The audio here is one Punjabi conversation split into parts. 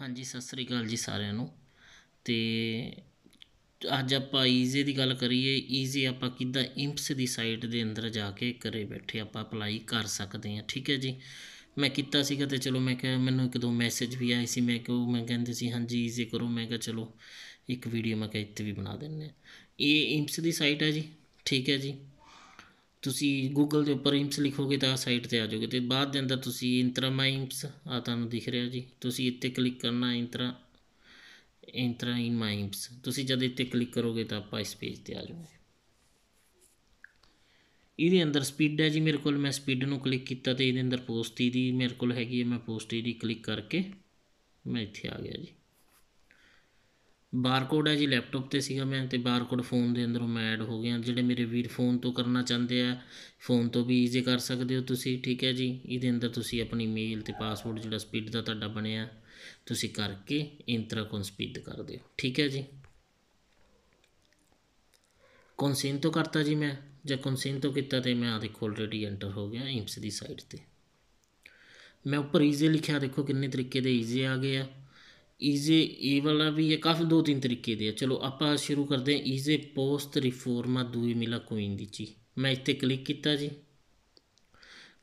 ਹਾਂਜੀ ਸਤਿ ਸ੍ਰੀ ਅਕਾਲ ਜੀ ਸਾਰਿਆਂ ਨੂੰ ਤੇ ਅੱਜ ਆਪਾਂ ਈਜ਼ੀ ਦੀ ਗੱਲ ਕਰੀਏ ਈਜ਼ੀ ਆਪਾਂ ਕਿੱਦਾਂ ਇੰਪਸ ਦੀ ਸਾਈਟ ਦੇ ਅੰਦਰ ਜਾ ਕੇ ਘਰੇ ਬੈਠੇ ਆਪਾਂ ਅਪਲਾਈ ਕਰ ਸਕਦੇ ਹਾਂ ਠੀਕ ਹੈ ਜੀ ਮੈਂ ਕੀਤਾ ਸੀਗਾ ਤੇ ਚਲੋ ਮੈਂ ਕਿਹਾ ਮੈਨੂੰ ਇੱਕ ਦੋ ਮੈਸੇਜ ਵੀ ਆਏ ਸੀ ਮੈਂ ਕਿਹਾ ਮੈਂ ਕਹਿੰਦੇ ਸੀ ਹਾਂਜੀ ਈਜ਼ੀ ਕਰੋ ਮੈਂ ਕਿਹਾ ਚਲੋ ਇੱਕ ਵੀਡੀਓ ਮੈਂ ਕਿਹਾ ਇੱਥੇ ਵੀ ਬਣਾ ਦਿੰਨੇ ਇਹ ਇੰਪਸ ਦੀ ਸਾਈਟ ਹੈ ਜੀ ਠੀਕ ਹੈ ਜੀ ਤੁਸੀਂ Google ਦੇ ਉੱਪਰ ਇਮਸ ਲਿਖੋਗੇ ਤਾਂ ਸਾਈਟ ਤੇ ਆ ਜਾਓਗੇ ਤੇ ਬਾਅਦ ਦੇ ਅੰਦਰ ਤੁਸੀਂ ਇੰਤਰਾਮਾ ਇਮਸ ਆ ਤੁਹਾਨੂੰ ਦਿਖ ਰਿਹਾ ਜੀ ਤੁਸੀਂ ਇੱਥੇ ਕਲਿੱਕ ਕਰਨਾ ਇੰਤਰਾ ਇੰਤਰਾ ਇਨ ਮਾਈਮਸ ਤੁਸੀਂ ਜਦ ਇੱਥੇ ਕਲਿੱਕ ਕਰੋਗੇ ਤਾਂ ਆਪਾਂ ਇਸ ਪੇਜ ਤੇ ਆ ਜਾਓਗੇ ਇਹਦੇ ਅੰਦਰ ਸਪੀਡ ਹੈ ਜੀ ਮੇਰੇ ਕੋਲ ਮੈਂ ਸਪੀਡ ਨੂੰ ਕਲਿੱਕ ਕੀਤਾ ਤੇ ਇਹਦੇ ਅੰਦਰ ਪੋਸਟ ਦੀ ਮੇਰੇ ਕੋਲ ਹੈਗੀ ਹੈ ਮੈਂ ਪੋਸਟ ਦੀ ਕਲਿੱਕ ਕਰਕੇ ਮੈਂ ਇੱਥੇ ਆ ਗਿਆ ਜੀ ਬਾਰਕੋਡ ਹੈ ਜੀ ਲੈਪਟਾਪ 'ਤੇ ਸੀਗਾ ਮੈਂ ਤੇ ਬਾਰਕੋਡ ਫੋਨ ਦੇ ਅੰਦਰੋਂ ਮੈਂ ਐਡ ਹੋ ਗਿਆ ਜਿਹੜੇ ਮੇਰੇ ਵੀਰ ਫੋਨ ਤੋਂ ਕਰਨਾ ਚਾਹੁੰਦੇ ਆ ਫੋਨ ਤੋਂ ਵੀ ਈਜ਼ੀ ਕਰ ਸਕਦੇ ਹੋ ਤੁਸੀਂ ਠੀਕ ਹੈ ਜੀ ਇਹਦੇ ਅੰਦਰ ਤੁਸੀਂ ਆਪਣੀ ਮੇਲ ਤੇ ਪਾਸਵਰਡ ਜਿਹੜਾ ਸਪੀਡ ਦਾ ਤੁਹਾਡਾ ਬਣਿਆ ਤੁਸੀਂ ਕਰਕੇ ਕੋਨ ਸਪੀਡ ਕਰ ਦਿਓ ਠੀਕ ਹੈ ਜੀ ਕੌਨਸੈਂਟ ਤੋਂ ਕਰਤਾ ਜੀ ਮੈਂ ਜੇ ਕੌਨਸੈਂਟ ਤੋਂ ਕੀਤਾ ਤੇ ਮੈਂ ਆ ਦੇਖੋ ਆਲਰੇਡੀ ਐਂਟਰ ਹੋ ਗਿਆ ਇਮਸ ਦੀ ਸਾਈਟ ਤੇ ਮੈਂ ਉੱਪਰ ਈਜ਼ੀ ਲਿਖਿਆ ਦੇਖੋ ਕਿੰਨੇ ਤਰੀਕੇ ਦੇ ਈਜ਼ੀ ਆ ਗਏ ਆ ਈਜ਼ੀ ਇਹ ਵਾਲਾ ਵੀ ਇਹ ਕਾਫੀ ਦੋ ਤਿੰਨ ਤਰੀਕੇ ਦੇ ਆ ਚਲੋ ਆਪਾਂ ਸ਼ੁਰੂ ਕਰਦੇ ਹਾਂ ਈਜ਼ੀ ਪੋਸਟ ਰਿਫੋਰਮਾ ਦੂਈ ਮਿਲਾ ਕੋਇਨ ਦੀ ਜੀ ਮੈਂ ਇੱਥੇ ਕਲਿੱਕ ਕੀਤਾ ਜੀ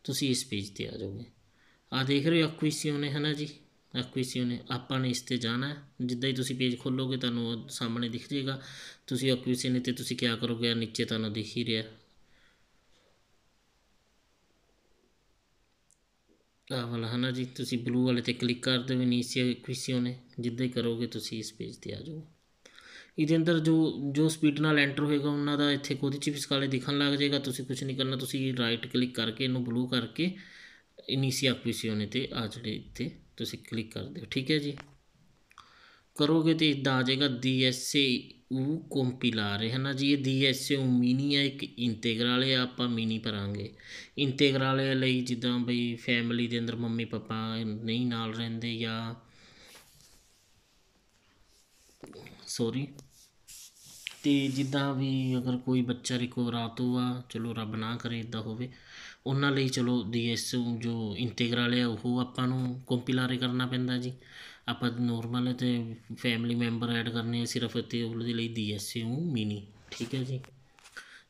ਤੁਸੀਂ ਇਸ ਪੇਜ ਤੇ ਆ ਜਾਓਗੇ ਆ ਦੇਖ ਰਹੇ ਹੋ ਐਕੁਇਸੀਓਨ ਹੈ ਨਾ ਜੀ ਐਕੁਇਸੀਓਨ ਆਪਾਂ ਨੇ ਇਸ ਤੇ ਜਾਣਾ ਜਿੱਦਾਂ ਹੀ ਤੁਸੀਂ ਪੇਜ ਖੋਲੋਗੇ ਤੁਹਾਨੂੰ ਸਾਹਮਣੇ ਦਿਖ ਜਾਏਗਾ ਤੁਸੀਂ ਐਕੁਇਸੀਓਨ ਤੇ ਤੁਸੀਂ ਕੀ ਕਰੋਗੇ ਨੀਚੇ ਤੁਹਾਨੂੰ ਦਿਖ ਹੀ ਰਿਹਾ ਆ ਵਾਲਾ ਹੈ ਜੀ ਤੁਸੀਂ ਬਲੂ ਵਾਲੇ ਤੇ ਕਲਿੱਕ ਕਰ ਦਿਓ ਇਨੀਸ਼ੀਅਲ ਇਕੁਇਸੀਓ ਨੇ ਜਿੱਦਾਂ ਹੀ ਕਰੋਗੇ ਤੁਸੀਂ ਇਸ ਪੇਜ ਤੇ ਆ ਜਾਓ ਇਹਦੇ ਅੰਦਰ ਜੋ ਜੋ ਸਪੀਡ ਨਾਲ ਐਂਟਰ ਹੋਏਗਾ ਉਹਨਾਂ ਦਾ ਇੱਥੇ ਕੋਈ ਚ ਕਾਲੇ ਦਿਖਣ ਲੱਗ ਜਾਏਗਾ ਤੁਸੀਂ ਕੁਝ ਨਹੀਂ ਕਰਨਾ ਤੁਸੀਂ ਰਾਈਟ ਕਲਿੱਕ ਕਰਕੇ ਇਹਨੂੰ ਬਲੂ ਕਰਕੇ ਇਨੀਸ਼ੀਅਲ ਇਕੁਇਸੀਓ ਨੇ ਤੇ ਆ ਜਿਹੜੇ ਇੱਥੇ ਤੁਸੀਂ ਕਲਿੱਕ ਕਰ ਦਿਓ ਠੀਕ ਹੈ ਜੀ ਕਰੋਗੇ ਤੇ ਇਦਾਂ ਆ ਜਾਏਗਾ ਡੀਐਸਏ u compilar ਹੈ ਨਾ ਜੀ ਇਹ DSO ਮਿਨੀ ਹੈ ਇੱਕ ਇੰਟੀਗਰਲ ਹੈ ਆਪਾਂ ਮਿਨੀ ਭਰਾਂਗੇ ਇੰਟੀਗਰਲ ਲਈ ਜਿੱਦਾਂ ਬਈ ਫੈਮਿਲੀ ਦੇ ਅੰਦਰ ਮੰਮੀ ਪਾਪਾ ਨਹੀਂ ਨਾਲ ਰਹਿੰਦੇ ਜਾਂ ਸੌਰੀ ਤੇ ਜਿੱਦਾਂ ਵੀ ਅਗਰ ਕੋਈ ਬੱਚਾ ਰਿਕਵਰਾਤੋ ਆ ਚਲੋ ਰੱਬ ਨਾ ਕਰੇ ਇਦਾਂ ਹੋਵੇ ਉਹਨਾਂ ਲਈ ਚਲੋ DSO ਜੋ ਇੰਟੀਗਰਲ ਹੈ ਉਹ ਆਪਾਂ ਨੂੰ ਕੰਪਿਲਾਰੇ ਕਰਨਾ ਪੈਂਦਾ ਜੀ ਆਪਾਂ ਨੋਰਮਲ ਤੇ ਫੈਮਿਲੀ ਮੈਂਬਰ ਐਡ ਕਰਨੇ ਆ ਸਿਰਫ ਤੇ ਉਹਦੇ ਲਈ ਨੂੰ ਮਿਨੀ ਠੀਕ ਹੈ ਜੀ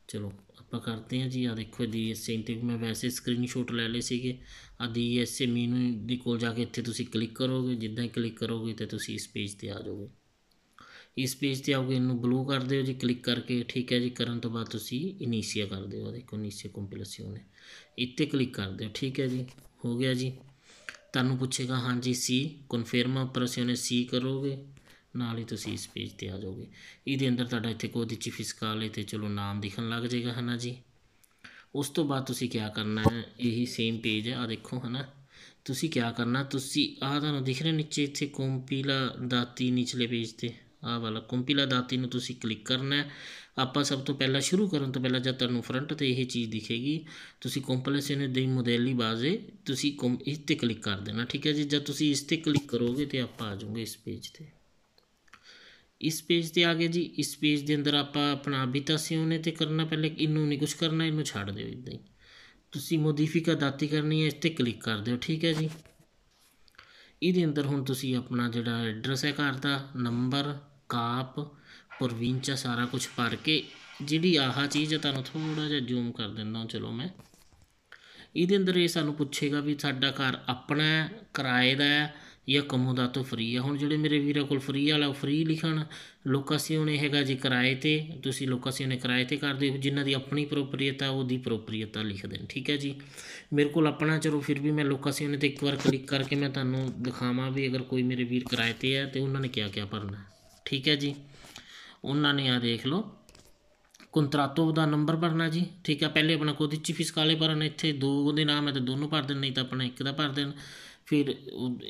ਚਲੋ ਆਪਾਂ ਕਰਦੇ ਆ ਜੀ ਆ ਦੇਖੋ ਡੀਐਸਏ ਇੰਟੇਕ ਮੈਂ ਵੈਸੇ ਸਕਰੀਨਸ਼ਾਟ ਲੈ ਲਏ ਸੀਗੇ ਆ ਡੀਐਸਏ ਮੀਨੂ ਦੀ ਕੋਲ ਜਾ ਕੇ ਇੱਥੇ ਤੁਸੀਂ ਕਲਿੱਕ ਕਰੋਗੇ ਜਿੱਦਾਂ ਹੀ ਕਲਿੱਕ ਕਰੋਗੇ ਤੇ ਤੁਸੀਂ ਇਸ ਪੇਜ ਤੇ ਆ ਜਾਓਗੇ ਇਸ ਪੇਜ ਤੇ ਆਓਗੇ ਇਹਨੂੰ ਬਲੂ ਕਰ ਦਿਓ ਜੀ ਕਲਿੱਕ ਕਰਕੇ ਠੀਕ ਹੈ ਜੀ ਕਰਨ ਤੋਂ ਬਾਅਦ ਤੁਸੀਂ ਇਨੀਸ਼ੀਆ ਕਰ ਦਿਓ ਦੇਖੋ ਨੀਚੇ ਕੰਪਲੀਸ਼ਨ ਹੈ ਇੱਥੇ ਕਲਿੱਕ ਕਰ ਦਿਓ ਠੀਕ ਹੈ ਜੀ ਹੋ ਗਿਆ ਜੀ ਤੁਹਾਨੂੰ ਪੁੱਛੇਗਾ ਹਾਂਜੀ ਸੀ ਕਨਫਰਮ ਆ ਉੱਪਰ ਅਸੀਂ ਉਹਨੇ ਸੀ ਕਰੋਗੇ ਨਾਲ ਹੀ ਤੁਸੀਂ ਇਸ ਪੇਜ ਤੇ ਆ ਜਾਓਗੇ ਇਹਦੇ ਅੰਦਰ ਤੁਹਾਡਾ ਇੱਥੇ ਕੋਦੀ ਚ ਹੈ ਤੇ ਚਲੋ ਨਾਮ ਦਿਖਣ ਲੱਗ ਜਾਏਗਾ ਹਨਾ ਜੀ ਉਸ ਤੋਂ ਬਾਅਦ ਤੁਸੀਂ ਕੀ ਕਰਨਾ ਹੈ ਇਹੀ ਸੇਮ ਪੇਜ ਹੈ ਆ ਦੇਖੋ ਹਨਾ ਤੁਸੀਂ ਕੀ ਕਰਨਾ ਤੁਸੀਂ ਆ ਤੁਹਾਨੂੰ ਦਿਖ ਰਿਹਾ ਨੀਚੇ ਇੱਥੇ ਕੰਪੀਲਾ ਦਾਤੀ ਨੀਚਲੇ ਪੇਜ ਤੇ ਆ ਵਾਲਾ ਕੰਪੀਲਾ ਦਾਤੀ ਨੂੰ ਤੁਸੀਂ ਕਲਿੱਕ ਕਰਨਾ ਹੈ ਆਪਾਂ ਸਭ ਤੋਂ ਪਹਿਲਾਂ ਸ਼ੁਰੂ ਕਰਨ ਤੋਂ ਪਹਿਲਾਂ ਜਦ ਤੁਹਾਨੂੰ ਫਰੰਟ ਤੇ ਇਹ ਚੀਜ਼ ਦਿਖੇਗੀ ਤੁਸੀਂ ਦੇ ਦੀ ਹੀ ਬਾਜ਼ੇ ਤੁਸੀਂ ਇਸ ਤੇ ਕਲਿੱਕ ਕਰ ਦੇਣਾ ਠੀਕ ਹੈ ਜੀ ਜਦ ਤੁਸੀਂ ਇਸ ਤੇ ਕਲਿੱਕ ਕਰੋਗੇ ਤੇ ਆਪਾਂ ਆ ਜਾਵਾਂਗੇ ਇਸ ਪੇਜ ਤੇ ਇਸ ਪੇਜ ਤੇ ਆ ਗਏ ਜੀ ਇਸ ਪੇਜ ਦੇ ਅੰਦਰ ਆਪਾਂ ਆਪਣਾ ਬਿਤਾਸੀਓਨੇ ਤੇ ਕਰਨਾ ਪਹਿਲੇ ਇਹਨੂੰ ਨਹੀਂ ਕੁਝ ਕਰਨਾ ਇਹਨੂੰ ਛੱਡ ਦਿਓ ਇਦਾਂ ਹੀ ਤੁਸੀਂ ਮੋਡੀਫਿਕਾ ਦਾਤੀ ਕਰਨੀ ਹੈ ਇਸ ਤੇ ਕਲਿੱਕ ਕਰ ਦਿਓ ਠੀਕ ਹੈ ਜੀ ਇਹਦੇ ਅੰਦਰ ਹੁਣ ਤੁਸੀਂ ਆਪਣਾ ਜਿਹੜਾ ਐਡਰੈਸ ਹੈ ਘਰ ਦਾ ਨੰਬਰ ਕਾਪ ਵਿੰਚਾ ਸਾਰਾ ਕੁਝ ਭਰ ਕੇ ਜਿਹੜੀ ਆਹ ਚੀਜ਼ ਹੈ ਤੁਹਾਨੂੰ ਥੋੜਾ ਜਿਹਾ ਜ਼ੂਮ ਕਰ ਦਿੰਦਾ ਚਲੋ ਮੈਂ ਇਹਦੇ ਅੰਦਰ ਇਹ ਸਾਨੂੰ ਪੁੱਛੇਗਾ ਵੀ ਸਾਡਾ ਘਰ ਆਪਣਾ ਹੈ ਕਿਰਾਏ ਦਾ ਹੈ ਜਾਂ ਦਾ ਤੋਂ ਫ੍ਰੀ ਆ ਹੁਣ ਜਿਹੜੇ ਮੇਰੇ ਵੀਰਾਂ ਕੋਲ ਫ੍ਰੀ ਵਾਲਾ ਫ੍ਰੀ ਲਿਖਣ ਲੋਕਾਂ ਸੀ ਉਹਨੇ ਹੈਗਾ ਜੀ ਕਿਰਾਏ ਤੇ ਤੁਸੀਂ ਲੋਕਾਂ ਸੀ ਉਹਨੇ ਕਿਰਾਏ ਤੇ ਕਰਦੇ ਹੋ ਜਿਨ੍ਹਾਂ ਦੀ ਆਪਣੀ ਪ੍ਰੋਪਰੀਅਤਾ ਉਹਦੀ ਪ੍ਰੋਪਰੀਅਤਾ ਲਿਖ ਦੇਣ ਠੀਕ ਹੈ ਜੀ ਮੇਰੇ ਕੋਲ ਆਪਣਾ ਚਲੋ ਫਿਰ ਵੀ ਮੈਂ ਲੋਕਾਂ ਸੀ ਉਹਨੇ ਤੇ ਇੱਕ ਵਾਰ ਕਲਿੱਕ ਕਰਕੇ ਮੈਂ ਤੁਹਾਨੂੰ ਦਿਖਾਵਾਂ ਵੀ ਅਗਰ ਕੋਈ ਮੇਰੇ ਵੀਰ ਕਿਰਾਏ ਤੇ ਹੈ ਤੇ ਉਹਨਾਂ ਨੇ ਕਿਆ ਕਿਆ ਭਰਨਾ ਠੀਕ ਹੈ ਜੀ ਉਹਨਾਂ ਨੇ ਆ ਦੇਖ ਲਓ ਕੰਟਰਾਟੋ ਦਾ ਨੰਬਰ ਭਰਨਾ ਜੀ ਠੀਕ ਆ ਪਹਿਲੇ ਆਪਣਾ ਕੋਦਿਚੀ ਕਾਲੇ ਭਰਨ ਇੱਥੇ ਦੋ ਦੇ ਨਾਮ ਹੈ ਤਾਂ ਦੋਨੋਂ ਭਰ ਦੇਣ ਨਹੀਂ ਤਾਂ ਆਪਣਾ ਇੱਕ ਦਾ ਭਰ ਦੇਣ ਫਿਰ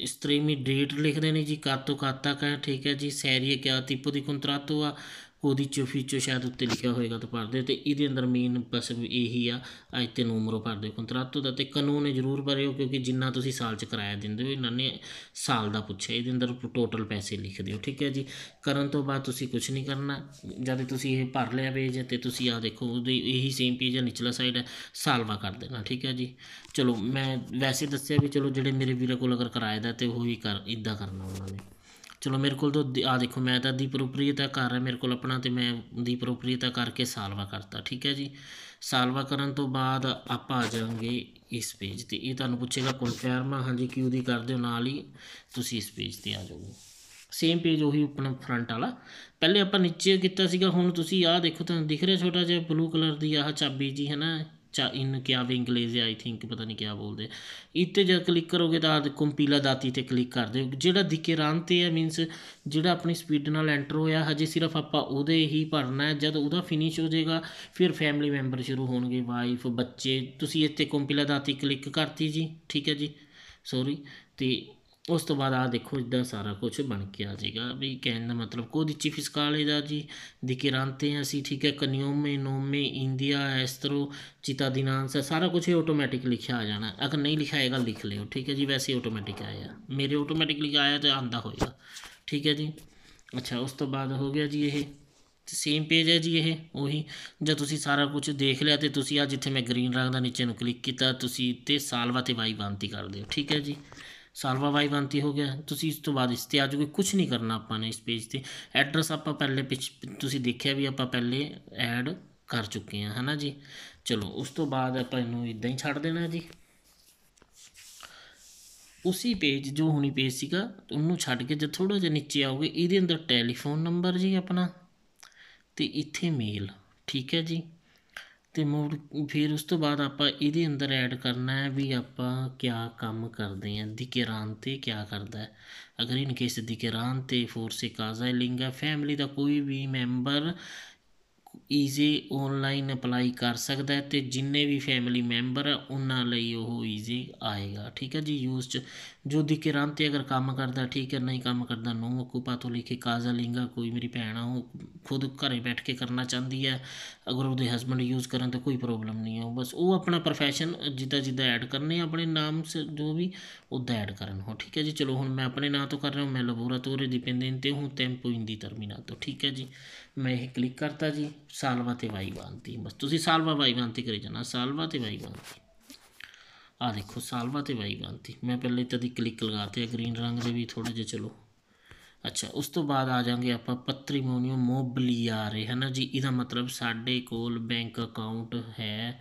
ਇਸਤਰੀਮੀ ਡੇਟ ਲਿਖ ਦੇਣੀ ਜੀ ਕਾਤੋ ਕਾਤਾ ਕਾ ਠੀਕ ਹੈ ਜੀ ਸੈਰੀਏ ਕਿਆ ਤੀਪੋ ਦੀ ਕੰਟਰਾਟੋ ਆ ਉਹਦੀ ਚ ਫੀਚਰ ਸ਼ਾਇਦ ਉੱਤੇ ਲਿਖਿਆ ਹੋਏਗਾ ਤਾਂ ਪੜ੍ਹਦੇ ਤੇ ਇਹਦੇ ਅੰਦਰ ਮੇਨ ਬਸ ਇਹੀ ਆ ਅੱਜ ਤੇ ਨੂਮਰੋ ਭਰ ਦਿਓ ਕੰਤਰਾਤੋ ਦਾ ਤੇ ਕਾਨੂੰਨ ਜ਼ਰੂਰ ਭਰਿਓ ਕਿਉਂਕਿ ਜਿੰਨਾ ਤੁਸੀਂ ਸਾਲ ਚ ਕਿਰਾਇਆ ਦਿੰਦੇ ਹੋ ਇਹਨਾਂ ਨੇ ਸਾਲ ਦਾ ਪੁੱਛਿਆ ਇਹਦੇ ਅੰਦਰ ਟੋਟਲ ਪੈਸੇ ਲਿਖ ਦਿਓ ਠੀਕ ਹੈ ਜੀ ਕਰਨ ਤੋਂ ਬਾਅਦ ਤੁਸੀਂ ਕੁਝ ਨਹੀਂ ਕਰਨਾ ਜਦ ਤੁਸੀਂ ਇਹ ਭਰ ਲਿਆ ਪੇਜ ਤੇ ਤੁਸੀਂ ਆ ਦੇਖੋ ਉਹਦੀ ਇਹੀ ਸੇਮ ਪੇਜ ਆ ਨਿਚਲਾ ਸਾਈਡ ਹੈ ਸਾਲਵਾ ਕਰ ਦੇਣਾ ਠੀਕ ਹੈ ਜੀ ਚਲੋ ਮੈਂ ਵੈਸੇ ਦੱਸਿਆ ਵੀ ਚਲੋ ਜਿਹੜੇ ਮੇਰੇ ਵੀਰਾਂ ਕੋਲ ਅਗਰ ਕਿਰਾਏ ਦਾ ਤੇ ਉਹ ਵੀ ਕਰ ਇਦਾਂ ਕਰਨਾ ਉਹਨਾਂ ਨੇ ਚਲੋ ਮੇਰੇ ਕੋਲ ਤਾਂ ਆ ਦੇਖੋ ਮੈਂ ਤਾਂ ਦੀ ਪ੍ਰੋਪਰੀਤਾ ਕਰ ਰਿਹਾ ਮੇਰੇ ਕੋਲ ਆਪਣਾ ਤੇ ਮੈਂ ਦੀ ਪ੍ਰੋਪਰੀਤਾ ਕਰਕੇ ਸਾਲਵਾ ਕਰਤਾ ਠੀਕ ਹੈ ਜੀ ਸਾਲਵਾ ਕਰਨ ਤੋਂ ਬਾਅਦ ਆਪਾਂ ਆ ਜਾਵਾਂਗੇ ਇਸ ਪੇਜ ਤੇ ਇਹ ਤੁਹਾਨੂੰ ਪੁੱਛੇਗਾ ਕਨਫਰਮ ਹਾਂਜੀ ਕਿਉਂ ਦੀ ਕਰਦੇ ਹੋ ਨਾਲ ਹੀ ਤੁਸੀਂ ਇਸ ਪੇਜ ਤੇ ਆ ਜਾਓਗੇ ਸੇਮ ਪੇਜ ਉਹੀ ਆਪਣਾ ਫਰੰਟ ਵਾਲਾ ਪਹਿਲੇ ਆਪਾਂ ਨੀਚੇ ਕੀਤਾ ਸੀਗਾ ਹੁਣ ਤੁਸੀਂ ਆਹ ਦੇਖੋ ਤੁਹਾਨੂੰ ਦਿਖ ਰਿਹਾ ਛੋਟਾ ਜਿਹਾ ਬਲੂ ਕਲਰ ਦੀ ਆਹ ਚਾਬੀ ਜੀ ਹੈ ਨਾ ਚਾ ਇਨ ਕਿਆ ਵੀ ਇੰਗਲਿਸ਼ ਆਈ ਥਿੰਕ ਪਤਾ ਨਹੀਂ ਕਿਆ ਬੋਲਦੇ ਇੱਥੇ ਜੇ ਕਲਿੱਕ ਕਰੋਗੇ ਤਾਂ आप ਕੰਪੀਲਾ ਦਾਤੀ ਤੇ ਕਲਿੱਕ ਕਰ ਦਿਓ ਜਿਹੜਾ ਦਿਕੇਰਾਨ ਤੇ ਹੈ ਮੀਨਸ ਜਿਹੜਾ ਆਪਣੀ ਸਪੀਡ ਨਾਲ ਐਂਟਰ ਹੋਇਆ ਹਜੇ ਸਿਰਫ ਆਪਾਂ ਉਹਦੇ ਹੀ ਭਰਨਾ ਹੈ ਜਦ ਉਹਦਾ ਫਿਨਿਸ਼ ਹੋ ਜਾਏਗਾ ਫਿਰ ਫੈਮਿਲੀ ਮੈਂਬਰ ਸ਼ੁਰੂ ਹੋਣਗੇ ਵਾਈਫ ਬੱਚੇ ਤੁਸੀਂ ਇੱਥੇ ਕੰਪੀਲਾ ਦਾਤੀ ਕਲਿੱਕ ਕਰਤੀ ਜੀ ਠੀਕ ਹੈ ਜੀ ਸੌਰੀ ਤੇ ਉਸ ਤੋਂ ਬਾਅਦ ਆ ਦੇਖੋ ਇਦਾਂ ਸਾਰਾ ਕੁਝ ਬਣ ਕੇ ਆ ਜਾਏਗਾ ਵੀ ਕਹਿਣ ਦਾ ਮਤਲਬ ਚੀਫ ਕੋਦਿਚੀ ਦਾ ਜੀ ਦੀ ਕਿਰਾਂਤੇ ਅਸੀਂ ਠੀਕ ਹੈ ਕਨਿਓਮੇ ਨੋਮੇ ਇੰਡੀਆ ਐਸਤਰੋ ਚਿਤਾ ਦਿਨਾਂਸ ਸਾਰਾ ਕੁਝ ਆਟੋਮੈਟਿਕ ਲਿਖਿਆ ਆ ਜਾਣਾ ਅਗਰ ਨਹੀਂ ਹੈਗਾ ਲਿਖ ਲਿਓ ਠੀਕ ਹੈ ਜੀ ਵੈਸੇ ਆਟੋਮੈਟਿਕ ਆਇਆ ਮੇਰੇ ਆਟੋਮੈਟਿਕਲੀ ਆਇਆ ਤੇ ਆਂਦਾ ਹੋਏਗਾ ਠੀਕ ਹੈ ਜੀ ਅੱਛਾ ਉਸ ਤੋਂ ਬਾਅਦ ਹੋ ਗਿਆ ਜੀ ਇਹ ਸੇਮ ਪੇਜ ਹੈ ਜੀ ਇਹ ਉਹੀ ਜੇ ਤੁਸੀਂ ਸਾਰਾ ਕੁਝ ਦੇਖ ਲਿਆ ਤੇ ਤੁਸੀਂ ਆ ਜਿੱਥੇ ਮੈਂ ਗ੍ਰੀਨ ਰੰਗ ਦਾ ਨੀਚੇ ਨੂੰ ਕਲਿੱਕ ਕੀਤਾ ਤੁਸੀਂ ਤੇ ਸਾਲਵਾ ਤੇ ਬਾਈ ਬੰਤੀ ਕਰ ਦਿਓ ਠੀਕ ਹੈ ਜੀ ਸਰਵਾ ਵਾਈ ਬੰਤੀ ਹੋ ਗਿਆ ਤੁਸੀਂ ਇਸ ਤੋਂ ਬਾਅਦ ਇਸ ਤੇ ਆ ਜਾਓਗੇ ਕੁਝ ਨਹੀਂ ਕਰਨਾ ਆਪਾਂ ਨੇ ਇਸ ਪੇਜ ਤੇ ਐਡਰੈਸ ਆਪਾਂ ਪਹਿਲੇ ਪਿਛ ਤੁਸੀਂ ਦੇਖਿਆ ਵੀ ਆਪਾਂ ਪਹਿਲੇ ਐਡ ਕਰ ਚੁੱਕੇ ਹਾਂ ਹਨਾ ਜੀ ਚਲੋ ਉਸ ਤੋਂ ਬਾਅਦ ਆਪਾਂ ਇਹਨੂੰ ਇਦਾਂ ਹੀ ਛੱਡ ਦੇਣਾ ਜੀ ਉਸੀ ਪੇਜ ਜੋ ਹੁਣੀ ਪੇਜ ਸੀਗਾ ਉਹਨੂੰ ਛੱਡ ਕੇ ਜੇ ਥੋੜਾ ਜਿਹਾ ਨੀਚੇ ਆਓਗੇ ਇਹਦੇ ਅੰਦਰ ਟੈਲੀਫੋਨ ਨੰਬਰ ਜੀ ਆਪਣਾ ਤੇ ਇੱਥੇ ਮੇਲ ਠੀਕ ਹੈ ਜੀ ਅਤੇ ਮੁੜ ਫਿਰ ਉਸ ਤੋਂ ਬਾਅਦ ਆਪਾਂ ਇਹਦੇ ਅੰਦਰ ਐਡ ਕਰਨਾ ਹੈ ਵੀ ਆਪਾਂ ਕਿਆ ਕੰਮ ਕਰਦੇ ਹਾਂ ਦਿਕੇਰਾਨ ਤੇ ਕਿਆ ਕਰਦਾ ਹੈ ਅਗਰ ਇਨ ਕੇਸ ਦਿਕੇਰਾਨ ਤੇ ਫੋਰਸੇ ਕਾਜ਼ਾ ਲਿੰਗਾ ਫੈਮਿਲੀ ਦਾ ਕੋਈ ਵੀ ਮੈਂਬਰ ਈਜ਼ੀ ਆਨਲਾਈਨ ਅਪਲਾਈ ਕਰ ਸਕਦਾ ਹੈ ਤੇ ਜਿੰਨੇ ਵੀ ਫੈਮਿਲੀ ਮੈਂਬਰ ਆ ਉਹਨਾਂ ਲਈ ਉਹ ਈਜ਼ੀ ਆਏਗਾ ਠੀਕ ਹੈ ਜੀ ਯੂਜ 'ਚ ਜੋ ਦੀ ਕੇ 'ਤੇ ਅਗਰ ਕੰਮ ਕਰਦਾ ਠੀਕ ਹੈ ਨਹੀਂ ਕੰਮ ਕਰਦਾ ਨੋ ਓਕੂਪਾ ਤੋਂ ਲੈ ਕੇ ਕਾਜ਼ਾ ਲਿੰਗਾ ਕੋਈ ਮੇਰੀ ਭੈਣ ਆ ਉਹ ਖੁਦ ਘਰੇ ਬੈਠ ਕੇ ਕਰਨਾ ਚਾਹੁੰਦੀ ਹੈ ਅਗਰ ਉਹਦੇ ਹਸਬੰਡ ਯੂਜ਼ ਕਰਨ ਤਾਂ ਕੋਈ ਪ੍ਰੋਬਲਮ ਨਹੀਂ ਆ ਬਸ ਉਹ ਆਪਣਾ ਪ੍ਰੋਫੈਸ਼ਨ ਜਿੱਦਾਂ ਜਿੱਦਾਂ ਐਡ ਕਰਨੇ ਆਪਣੇ ਨਾਮ ਸੇ ਜੋ ਵੀ ਉਹਦਾ ਐਡ ਕਰਨ ਹੋ ਠੀਕ ਹੈ ਜੀ ਚਲੋ ਹੁਣ ਮੈਂ ਆਪਣੇ ਨਾਂ ਤੋਂ ਕਰ ਰਿਹਾ ਹਾਂ ਮੈਂ ਦੀ ਡਿਪੈਂਡੈਂਟ ਤੇ ਹੂੰ ਟੈਂਪੋ ਇੰਦੀ ਟਰਮੀਨਲ ਤੋਂ ਠੀਕ ਹੈ ਜੀ ਮੈਂ ਇਹ ਕਲਿੱਕ ਕਰਤਾ ਜੀ ਸਾਲਵਾ ਤੇ वाईवांती ਬਸ ਤੁਸੀਂ ਸਾਲਵਾ ਵਾਈਵਾਂਤੀ ਕਰੀ ਜਾਣਾ ਸਾਲਵਾ ਤੇ ਵਾਈਵਾਂਤੀ ਆ ਦੇਖੋ ਸਾਲਵਾ ਤੇ ਵਾਈਵਾਂਤੀ ਮੈਂ ਪਹਿਲੇ ਦੀ ਕਲਿੱਕ ਲਗਾਤੇ ਆ ਗ੍ਰੀਨ ਰੰਗ ਦੇ ਵੀ ਥੋੜੇ ਜਿਹਾ ਚਲੋ ਅੱਛਾ ਉਸ ਤੋਂ ਬਾਅਦ ਆ ਜਾਾਂਗੇ ਆਪਾਂ ਆ ਮੋਬਲੀਆਰੇ ਹੈ ਨਾ ਜੀ ਇਹਦਾ ਮਤਲਬ ਸਾਡੇ ਕੋਲ ਬੈਂਕ ਅਕਾਊਂਟ ਹੈ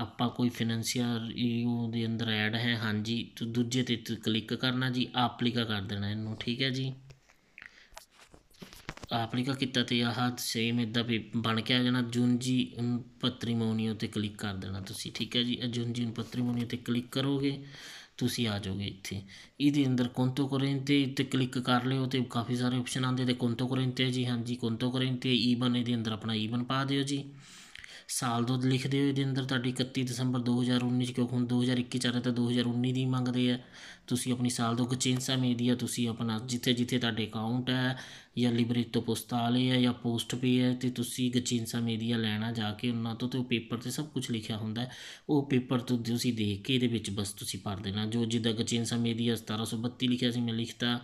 ਆਪਾਂ ਕੋਈ ਫਾਈਨੈਂਸ਼ੀਅਲ ਯੂ ਦੇ ਅੰਦਰ ਐਡ ਹੈ ਹਾਂਜੀ ਤੋ ਦੂਜੇ ਤੇ ਕਲਿੱਕ ਕਰਨਾ ਜੀ ਐਪਲੀਕਾ ਕਰ ਦੇਣਾ ਇਹਨੂੰ ਠੀਕ ਹੈ ਜੀ ਆਪਣੀ क्या ਕੀਤਾ ਤੇ ਆਹ ਸੇਮ ਇਦਾਂ ਬਣ ਕੇ ਆ ਜਾਣਾ ਜੁੰਜੀ 69 ਮੋਨੀਓ ਤੇ ਕਲਿੱਕ ਕਰ ਦੇਣਾ ਤੁਸੀਂ ਠੀਕ ਹੈ ਜੀ ਜੁੰਜੀ 69 ਮੋਨੀਓ ਤੇ ਕਲਿੱਕ ਕਰੋਗੇ ਤੁਸੀਂ ਆ ਜਾਓਗੇ ਇੱਥੇ ਇਹਦੇ ਅੰਦਰ ਕੋਂਤੋ ਕਰੰਤੇ ਤੇ ਕਲਿੱਕ ਕਰ ਲਿਓ ਤੇ ਕਾਫੀ ਸਾਰੇ ਆਪਸ਼ਨ ਆਉਂਦੇ ਤੇ ਕੋਂਤੋ ਕਰੰਤੇ ਜੀ ਹਾਂਜੀ ਕੋਂਤੋ ਕਰੰਤੇ ਈਬਨ ਇਹਦੇ ਅੰਦਰ ਆਪਣਾ ਈਵਨ ਪਾ ਦਿਓ ਜੀ ਸਾਲ ਦੋ ਲਿਖ ਦਿਓ ਇਹਦੇ ਅੰਦਰ ਤੁਹਾਡੀ 31 ਦਸੰਬਰ 2019 ਕਿਉਂਕਿ ਹੁਣ 2021 ਚੱਲ ਰਿਹਾ ਤਾਂ 2019 ਦੀ ਮੰਗਦੇ ਆ ਤੁਸੀਂ ਆਪਣੀ ਸਾਲ ਦੋ ਕਚੇਂਸਾ ਮੀਡੀਆ ਤੁਸੀਂ ਆਪਣਾ ਜਿੱਥੇ ਜਿੱਥੇ ਤੁਹਾਡੇ ਅਕਾਊਂਟ ਹੈ ਜਾਂ ਲਿਬਰੇਟ ਤੋਂ ਪੋਸਟਾਲੇ ਹੈ ਜਾਂ ਪੋਸਟ ਪੇ ਹੈ ਤੇ ਤੁਸੀਂ ਕਚੇਂਸਾ ਮੀਡੀਆ ਲੈਣਾ ਜਾ ਕੇ ਉਹਨਾਂ ਤੋਂ ਤੇ ਉਹ ਪੇਪਰ ਤੇ ਸਭ ਕੁਝ ਲਿਖਿਆ ਹੁੰਦਾ ਹੈ ਉਹ ਪੇਪਰ ਤੋਂ ਤੁਸੀਂ ਦੇਖ ਕੇ ਇਹਦੇ ਵਿੱਚ ਬਸ ਤੁਸੀਂ ਭਰ ਦੇਣਾ ਜੋ ਜਿੱਦਾਂ ਕਚੇਂਸਾ ਮੀਡੀਆ 1732 ਲਿਖਿਆ ਸੀ ਮੈਂ ਲਿਖਤਾ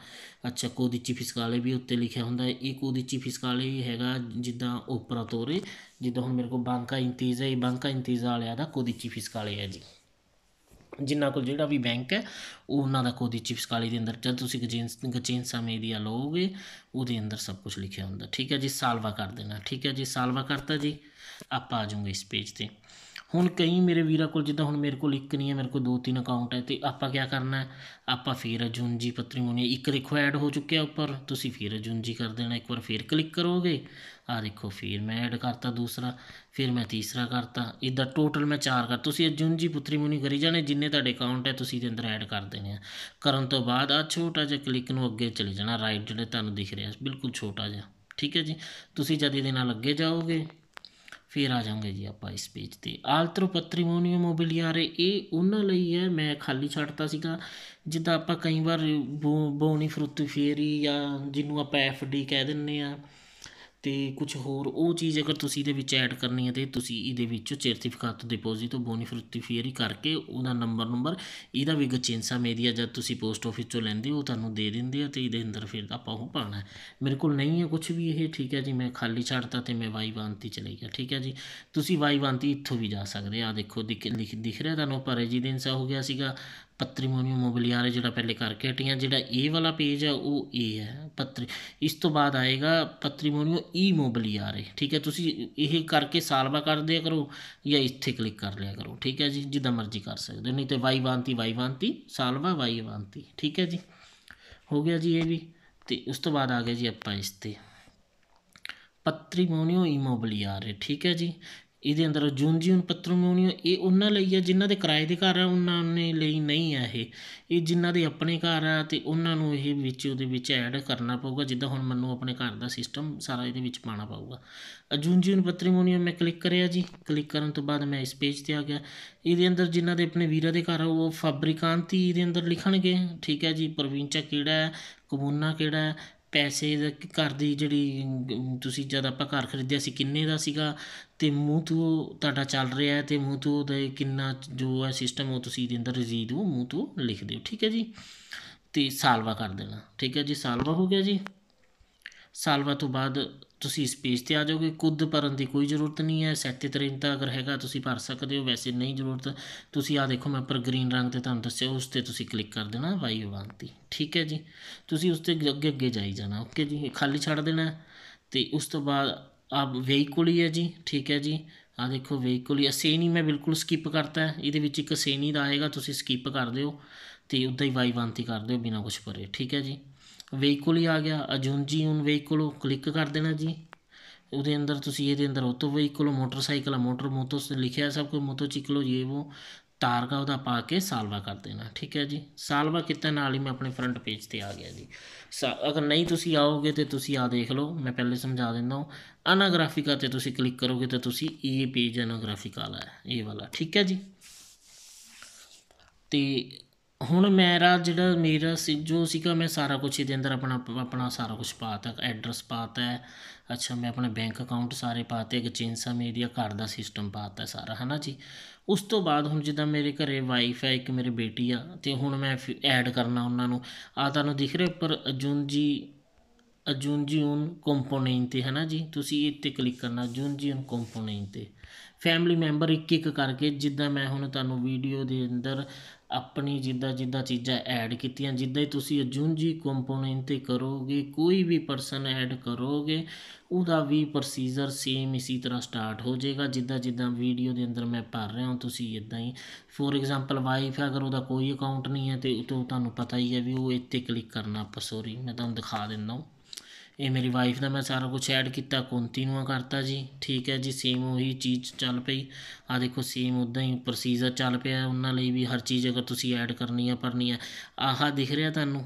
ਅੱਛਾ ਕੋਦੀਚੀ ਫਿਸਕਾਲੇ ਵੀ ਉੱਤੇ ਲਿਖਿਆ ਹੁੰਦਾ ਇਹ ਕੋਦੀਚੀ ਫਿਸਕਾਲੇ ਹੈਗਾ ਜਿੱਦਾਂ ਉਪਰਾ ਤੋਰੇ ਜਿੱਦਾਂ ਹੁਣ ਮੇਰੇ ਕੋਲ ਬਾਂਕਾ ਇੰਤੀਜ਼ਾ ਇਹ ਬੈਂਕਾ ਇੰਤੀਜ਼ਾ ਵਾਲਿਆ ਦਾ ਕੋਦੀਚੀ ਫਿਸਕਾਲੇ ਹੈ ਜੀ ਜਿੰਨਾ ਕੋਲ ਜਿਹੜਾ ਵੀ ਬੈਂਕ ਹੈ ਉਹਨਾਂ ਦਾ ਕੋਈ ਚਿਪਸ ਕਾਲੀ ਦੇ ਅੰਦਰ ਜਦ ਤੁਸੀਂ ਗਜੇਂਸ ਗਜੇਂਸਾ ਮੇਰੀਆ ਲਓਗੇ ਉਹਦੇ ਅੰਦਰ ਸਭ ਕੁਝ ਲਿਖਿਆ ਹੁੰਦਾ ਠੀਕ ਹੈ ਜੀ ਸਾਲਵਾ ਕਰ ਦੇਣਾ ਠੀਕ ਹੈ ਜੀ ਸਾਲਵਾ ਕਰਤਾ ਜੀ ਆਪਾਂ ਆ ਜਾਵਾਂਗੇ ਇਸ ਪੇਜ ਤੇ ਹੁਣ ਕਈ ਮੇਰੇ ਵੀਰਾਂ ਕੋਲ ਜਿੱਦਾਂ ਹੁਣ ਮੇਰੇ ਕੋਲ ਇੱਕ ਨਹੀਂ ਹੈ ਮੇਰੇ ਕੋਲ ਦੋ ਤਿੰਨ ਅਕਾਊਂਟ ਹੈ ਤੇ ਆਪਾਂ ਕੀ ਕਰਨਾ ਆਪਾਂ ਫੇਰ ਪਤਰੀ ਪਤਰੀਮੋਨੀ ਇੱਕ ਦੇਖੋ ਐਡ ਹੋ ਚੁੱਕਿਆ ਉੱਪਰ ਤੁਸੀਂ ਫੇਰ ਜੁੰਜੀ ਕਰ ਦੇਣਾ ਇੱਕ ਵਾਰ ਫੇਰ ਕਲਿੱਕ ਕਰੋਗੇ ਆ ਦੇਖੋ ਫੇਰ ਮੈਂ ਐਡ ਕਰਤਾ ਦੂਸਰਾ ਫਿਰ ਮੈਂ ਤੀਸਰਾ ਕਰਤਾ ਇਦਾਂ ਟੋਟਲ ਮੈਂ ਚਾਰ ਕਰ ਤੁਸੀਂ ਪਤਰੀ ਪਤਰੀਮੋਨੀ ਕਰੀ ਜਾਣੇ ਜਿੰਨੇ ਤੁਹਾਡੇ ਅਕਾਊਂਟ ਹੈ ਤੁਸੀਂ ਦੇ ਅੰਦਰ ਐਡ ਕਰ ਦੇਣੇ ਆ ਕਰਨ ਤੋਂ ਬਾਅਦ ਆ ਛੋਟਾ ਜਿਹਾ ਕਲਿੱਕ ਨੂੰ ਅੱਗੇ ਚਲੇ ਜਾਣਾ ਰਾਈਟ ਜਿਹੜੇ ਤੁਹਾਨੂੰ ਦਿਖ ਰਿਹਾ ਬਿਲਕੁਲ ਛੋਟਾ ਜਿਹਾ ਠੀਕ ਹੈ ਜੀ ਤੁਸੀਂ ਜਦ ਇਹਦੇ ਨਾਲ ਅੱਗੇ ਜਾਓਗੇ ਫਿਰ ਆ ਜਾਵਾਂਗੇ ਜੀ ਆਪਾਂ ਇਸ ਪੇਜ ਤੇ ਆਲਤਰੋ ਪੈਟਰੀਮੋਨੀਅਮ ਮੋਬਿਲਿਆਰੇ ਇਹ ਉਹਨਾਂ ਲਈ ਹੈ ਮੈਂ ਖਾਲੀ ਛੱਡਤਾ ਸੀਗਾ ਜਿੱਦਾਂ ਆਪਾਂ ਕਈ ਵਾਰ ਬੋਨੀ ਫਰੁੱਤੀ ਫੇਰੀ ਜਾਂ ਜਿਹਨੂੰ ਆਪਾਂ ਐਫਡੀ ਕਹਿ ਦਿੰਨੇ ਆ ਤੇ ਕੁਝ ਹੋਰ ਉਹ ਚੀਜ਼ ਅਗਰ ਤੁਸੀਂ ਇਹਦੇ ਵਿੱਚ ਐਡ ਕਰਨੀ ਹੈ ਤੇ ਤੁਸੀਂ ਇਹਦੇ ਵਿੱਚੋਂ ਚਰਤੀਫਿਕਾਤ ਡਿਪੋਜ਼ਿਟ ਬੋਨੀਫਿਕਟੀਫੀਅਰੀ ਕਰਕੇ ਉਹਦਾ ਨੰਬਰ ਨੰਬਰ ਇਹਦਾ ਵੀ ਗਚਿੰਸਾ ਮੀਡੀਆ ਜਦ ਤੁਸੀਂ ਪੋਸਟ ਆਫਿਸ ਤੋਂ ਲੈਂਦੇ ਹੋ ਤੁਹਾਨੂੰ ਦੇ ਦਿੰਦੇ ਆ ਤੇ ਇਹਦੇ ਅੰਦਰ ਫਿਰ ਆਪਾਂ ਉਹ ਹੈ ਮੇਰੇ ਕੋਲ ਨਹੀਂ ਹੈ ਕੁਝ ਵੀ ਇਹ ਠੀਕ ਹੈ ਜੀ ਮੈਂ ਖਾਲੀ ਛੱਡਤਾ ਤੇ ਮੈਂ ਵਾਈ ਬਾਂਤੀ ਚਲੇ ਗਿਆ ਠੀਕ ਹੈ ਜੀ ਤੁਸੀਂ ਵਾਈ ਬਾਂਤੀ ਇੱਥੋਂ ਵੀ ਜਾ ਸਕਦੇ ਆ ਦੇਖੋ ਦਿਖ ਦਿਖ ਰਿਹਾ ਤੁਹਾਨੂੰ ਪਰ ਜੀ ਦਿਨ ਸਾ ਹੋ ਗਿਆ ਸੀਗਾ ਪੱਤਰੀਮੋਨੀਅਮ ਮੋਬਿਲਿਆਰ ਜਿਹੜਾ ਪਹਿਲੇ ਕਰਕੇ ਹਟੀਆਂ ਜਿਹੜਾ ਇਹ ਵਾਲਾ ਪੇਜ ਆ ਉਹ ਇਹ ਹੈ ਪੱਤਰੀ ਇਸ ਤੋਂ ਬਾਅਦ ਆਏਗਾ ਪੱਤਰੀਮੋਨੀਅਮ ਈ ਮੋਬਿਲਿਆਰੇ ਠੀਕ ਹੈ ਤੁਸੀਂ ਇਹ ਕਰਕੇ ਸਾਲਵਾ ਕਰ ਦਿਆ ਕਰੋ ਜਾਂ ਇੱਥੇ ਕਲਿੱਕ ਕਰ ਲਿਆ ਕਰੋ ਠੀਕ ਹੈ ਜੀ ਜਿੱਦਾਂ ਮਰਜ਼ੀ ਕਰ ਸਕਦੇ ਹੋ ਨਹੀਂ ਤੇ ਵਾਈ ਵਾਂਤੀ ਵਾਈ ਵਾਂਤੀ ਸਾਲਵਾ ਵਾਈ ਵਾਂਤੀ ਠੀਕ ਹੈ ਜੀ ਹੋ ਗਿਆ ਜੀ ਇਹ ਵੀ ਤੇ ਉਸ ਤੋਂ ਬਾਅਦ ਆ ਗਿਆ ਜੀ ਆਪਾਂ ਇਸ ਤੇ ਈ ਇਮੋਬਿਲਿਆਰੇ ਠੀਕ ਹੈ ਜੀ ਇਹਦੇ ਅੰਦਰ ਜੂਨਜੀਉਨ ਪੱਤਰਮੋਨੀਓ ਇਹ ਉਹਨਾਂ ਲਈ ਆ ਜਿਨ੍ਹਾਂ ਦੇ ਕਿਰਾਏ ਦੇ ਘਰ ਆ ਉਹਨਾਂ ਨੇ ਲਈ ਨਹੀਂ ਆ ਇਹ ਇਹ ਜਿਨ੍ਹਾਂ ਦੇ ਆਪਣੇ ਘਰ ਆ ਤੇ ਉਹਨਾਂ ਨੂੰ ਇਹ ਵਿੱਚ ਉਹਦੇ ਵਿੱਚ ਐਡ ਕਰਨਾ ਪਊਗਾ ਜਿੱਦਾਂ ਹੁਣ ਮੈਨੂੰ ਆਪਣੇ ਘਰ ਦਾ ਸਿਸਟਮ ਸਾਰਾ ਇਹਦੇ ਵਿੱਚ ਪਾਉਣਾ ਪਊਗਾ ਅਜੂਨਜੀਉਨ ਪੱਤਰਮੋਨੀਓ ਮੈਂ ਕਲਿੱਕ ਕਰਿਆ ਜੀ ਕਲਿੱਕ ਕਰਨ ਤੋਂ ਬਾਅਦ ਮੈਂ ਇਸ ਪੇਜ ਤੇ ਆ ਗਿਆ ਇਹਦੇ ਅੰਦਰ ਜਿਨ੍ਹਾਂ ਦੇ ਆਪਣੇ ਵੀਰਾਂ ਦੇ ਘਰ ਆ ਉਹ ਫੈਬਰਿਕਾਂਤੀ ਇਹਦੇ ਅੰਦਰ ਲਿਖਣਗੇ ਠੀਕ ਹੈ ਜੀ ਪ੍ਰਵਿੰਚਾ ਕਿਹੜਾ ਹੈ ਕਬੂਨਾ ਕਿਹੜਾ ਹੈ ਪੈਸੇ ਦਾ ਘਰ ਦੀ ਜਿਹੜੀ ਤੁਸੀਂ ਜਦ ਆਪਾਂ ਘਰ ਖਰੀਦਿਆ ਸੀ ਕਿੰਨੇ ਦਾ ਸੀਗਾ ਤੇ ਮੂੰਹ ਤੋਂ ਤੁਹਾਡਾ ਚੱਲ ਰਿਹਾ ਹੈ ਤੇ ਮੂੰਹ ਤੋਂ ਦਾ ਕਿੰਨਾ ਜੋ ਹੈ ਸਿਸਟਮ ਉਹ ਤੁਸੀਂ ਇਹਦੇ ਅੰਦਰ ਰਜ਼ੀਦ ਉਹ ਮੂੰਹ ਤੋਂ ਲਿਖ ਦਿਓ ਠੀਕ ਹੈ ਜੀ ਤੇ ਸਾਲਵਾ ਕਰ ਦੇਣਾ ਠੀਕ ਹੈ ਜੀ ਸਾਲਵਾ ਹੋ ਗਿਆ ਜੀ ਸਾਲਵਾ ਤੋਂ ਬਾਅਦ ਤੁਸੀਂ ਇਸ ਤੇ ਆ ਜਾਓਗੇ ਕੁੱਦ ਭਰਨ ਦੀ ਕੋਈ ਜ਼ਰੂਰਤ ਨਹੀਂ ਹੈ 37 ਦਾ ਅਗਰ ਹੈਗਾ ਤੁਸੀਂ ਭਰ ਸਕਦੇ ਹੋ ਵੈਸੇ ਨਹੀਂ ਜ਼ਰੂਰਤ ਤੁਸੀਂ ਆ ਦੇਖੋ ਮੈਂ ਉੱਪਰ ਗ੍ਰੀਨ ਰੰਗ ਤੇ ਤੁਹਾਨੂੰ ਦੱਸਿਆ ਉਸ ਤੇ ਤੁਸੀਂ ਕਲਿੱਕ ਕਰ ਦੇਣਾ ਵਾਈ ਵਾਂਤੀ ਠੀਕ ਹੈ ਜੀ ਤੁਸੀਂ ਉਸ ਤੇ ਅੱਗੇ ਅੱਗੇ ਜਾਈ ਜਾਣਾ ਓਕੇ ਜੀ ਖਾਲੀ ਛੱਡ ਦੇਣਾ ਤੇ ਉਸ ਤੋਂ ਬਾਅਦ ਆ ਵਹੀਕਲ ਹੀ ਹੈ ਜੀ ਠੀਕ ਹੈ ਜੀ ਆ ਦੇਖੋ ਵਹੀਕਲ ਹੀ ਸੇਨੀ ਮੈਂ ਬਿਲਕੁਲ ਸਕਿਪ ਕਰਤਾ ਇਹਦੇ ਵਿੱਚ ਇੱਕ ਸੇਨੀ ਦਾ ਆਏਗਾ ਤੁਸੀਂ ਸਕਿਪ ਕਰ ਦਿਓ ਤੇ ਉਦਾਂ ਹੀ ਵਾਈ ਵਾਂਤੀ ਕਰ ਦਿਓ ਬਿਨਾ ਕੁਝ ਭਰੇ ਠੀਕ ਹੈ ਜੀ ਵਹੀਕਲ ਹੀ ਆ ਗਿਆ ਅਜੁੰਜੀ ਉਨ ਵਹੀਕਲ ਕਲਿੱਕ ਕਰ ਦੇਣਾ ਜੀ ਉਹਦੇ ਅੰਦਰ ਤੁਸੀਂ ਇਹਦੇ ਅੰਦਰ ਆਟੋ ਵਹੀਕਲ ਮੋਟਰਸਾਈਕਲ ਮੋਟਰ मोटो से ਲਿਖਿਆ ਸਭ ਕੋ कोई मोटोचिकलो ये वो ਤਾਰ ਕਾ ਉਹਦਾ ਪਾ ਕੇ ਸਾਲਵਾ ਕਰ ਦੇਣਾ ਠੀਕ ਹੈ ਜੀ ਸਾਲਵਾ ਕੀਤਾ ਨਾਲ ਹੀ ਮੈਂ ਆਪਣੇ ਫਰੰਟ ਪੇਜ ਤੇ ਆ ਗਿਆ ਜੀ ਅਗਰ ਨਹੀਂ ਤੁਸੀਂ ਆਓਗੇ ਤੇ ਤੁਸੀਂ ਆ ਦੇਖ ਲਓ ਮੈਂ ਪਹਿਲੇ ਸਮਝਾ ਦਿੰਦਾ ਹਾਂ ਅਨਾਗ੍ਰਾਫਿਕਾ ਤੇ ਤੁਸੀਂ ਕਲਿੱਕ ਕਰੋਗੇ ਤੇ ਤੁਸੀਂ ਇਹ ਪੇਜ ਅਨਾਗ੍ਰਾਫਿਕਾ ਵਾਲਾ ਹੈ ਇਹ ਵਾਲਾ ਠੀਕ ਹੈ ਜੀ ਤੇ ਹੁਣ ਮੇਰਾ ਜਿਹੜਾ ਮੇਰਾ ਸੀ ਜੋ ਸੀਗਾ ਮੈਂ ਸਾਰਾ ਕੁਝ ਇਹਦੇ ਅੰਦਰ ਆਪਣਾ ਆਪਣਾ ਸਾਰਾ ਕੁਝ ਪਾ ਤਾ ਐਡਰੈਸ ਪਾ ਤਾ ਅੱਛਾ ਮੈਂ ਆਪਣੇ ਬੈਂਕ ਅਕਾਊਂਟ ਸਾਰੇ ਪਾਤੇ ਇੱਕ ਗਚਿੰਸਾ ਮੀਡੀਆ ਘਰ ਦਾ ਸਿਸਟਮ ਪਾਤਾ ਸਾਰਾ ਹਨਾ ਜੀ ਉਸ ਤੋਂ ਬਾਅਦ ਹੁਣ ਜਿੱਦਾਂ ਮੇਰੇ ਘਰੇ ਵਾਈਫ ਹੈ ਇੱਕ ਮੇਰੇ ਬੇਟੀ ਆ ਤੇ ਹੁਣ ਮੈਂ ਐਡ ਕਰਨਾ ਉਹਨਾਂ ਨੂੰ ਆ ਤੁਹਾਨੂੰ ਦਿਖ ਰਿਹਾ ਉੱਪਰ ਅਜੂਨ ਜੀ ਅਜੂਨਜੀਉਨ ਕੰਪੋਨੈਂਟ ਤੇ ਹਨਾ ਜੀ ਤੁਸੀਂ ਇਹ ਤੇ ਕਲਿੱਕ ਕਰਨਾ ਜੂਨਜੀਉਨ ਕੰਪੋਨੈਂਟ ਤੇ ਫੈਮਿਲੀ ਮੈਂਬਰ ਇੱਕ ਇੱਕ ਕਰਕੇ ਜਿੱਦਾਂ ਮੈਂ ਹੁਣ ਤੁਹਾਨੂੰ ਵੀਡੀਓ ਦੇ ਅੰਦਰ ਆਪਣੀ ਜਿੱਦਾਂ ਜਿੱਦਾਂ ਚੀਜ਼ਾਂ ਐਡ ਕੀਤੀਆਂ ਜਿੱਦਾਂ ਹੀ ਤੁਸੀਂ ਅਜੂੰਜੀ ਕੰਪੋਨੈਂਟ ਤੇ ਕਰੋਗੇ ਕੋਈ ਵੀ ਪਰਸਨ ਐਡ ਕਰੋਗੇ ਉਹਦਾ ਵੀ ਪ੍ਰੋਸੀਜਰ ਸੇਮ ਇਸੇ ਤਰ੍ਹਾਂ ਸਟਾਰਟ ਹੋ ਜਾਏਗਾ ਜਿੱਦਾਂ ਜਿੱਦਾਂ ਵੀਡੀਓ ਦੇ ਅੰਦਰ ਮੈਂ ਭਰ ਰਿਹਾ ਹਾਂ ਤੁਸੀਂ ਇਦਾਂ ਹੀ ਫੋਰ ਐਗਜ਼ਾਮਪਲ ਵਾਈਫ ਹੈ ਅਗਰ ਉਹਦਾ ਕੋਈ ਅਕਾਊਂਟ ਨਹੀਂ ਹੈ ਤੇ ਉਹ ਤੁਹਾਨੂੰ ਪਤਾ ਹੀ ਹੈ ਵੀ ਉਹ ਇੱਥੇ ਕਲਿੱਕ ਕਰਨਾ ਆਪਾਂ ਸੌਰੀ ਮੈਂ ਤੁਹਾਨੂੰ ਦਿਖਾ ਦਿੰਦਾ ਹਾਂ ਇਹ ਮੇਰੀ ਵਾਈਫ ਦਾ ਮੈਂ ਸਾਰਾ ਕੁਝ ਐਡ ਕੀਤਾ ਕੰਟੀਨਿਊ ਕਰਤਾ ਜੀ ਠੀਕ ਹੈ ਜੀ ਸੇਮ ਉਹੀ ਚੀਜ਼ ਚੱਲ ਪਈ ਆ ਦੇਖੋ ਸੇਮ ਉਦਾਂ ਹੀ ਪ੍ਰੋਸੀਜਰ ਚੱਲ ਪਿਆ ਉਹਨਾਂ ਲਈ ਵੀ ਹਰ ਚੀਜ਼ ਅਗਰ ਤੁਸੀਂ ਐਡ ਕਰਨੀ ਆ ਪਰਨੀ ਆ ਆਹਾ ਦਿਖ ਰਿਹਾ ਤੁਹਾਨੂੰ